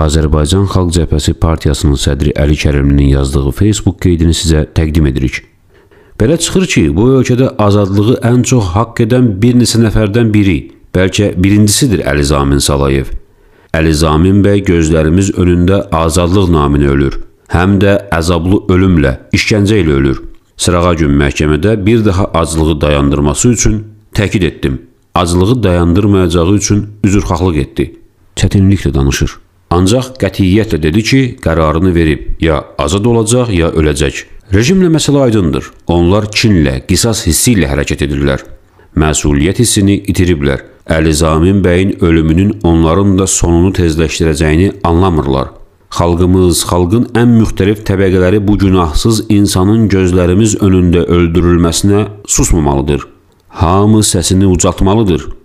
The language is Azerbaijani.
Azərbaycan Xalq Cəbhəsi Partiyasının sədri Əli Kərimlinin yazdığı Facebook qeydini sizə təqdim edirik. Belə çıxır ki, bu ölkədə azadlığı ən çox haqq edən bir neçə nəfərdən biri, bəlkə birincisidir Əli Zamin Salayev. Əli Zamin bəy gözlərimiz önündə azadlıq naminə ölür, həm də əzablı ölümlə, işgəncə ilə ölür. Sırağa gün məhkəmədə bir daha aclığı dayandırması üçün təkid etdim. Aclığı dayandırmayacağı üçün üzrxahlıq etdi. Çətinliklə danışır. Ancaq qətiyyətlə dedi ki, qərarını verib, ya azad olacaq, ya öləcək. Rejimlə məsələ aydındır. Onlar kinlə, qisas hissi ilə hərəkət edirlər. Məsuliyyət hissini itiriblər. Əli Zamin bəyin ölümünün onların da sonunu tezləşdirəcəyini anlamırlar. Xalqımız, xalqın ən müxtəlif təbəqələri bu günahsız insanın gözlərimiz önündə öldürülməsinə susmamalıdır. Hamı səsini ucaltmalıdır.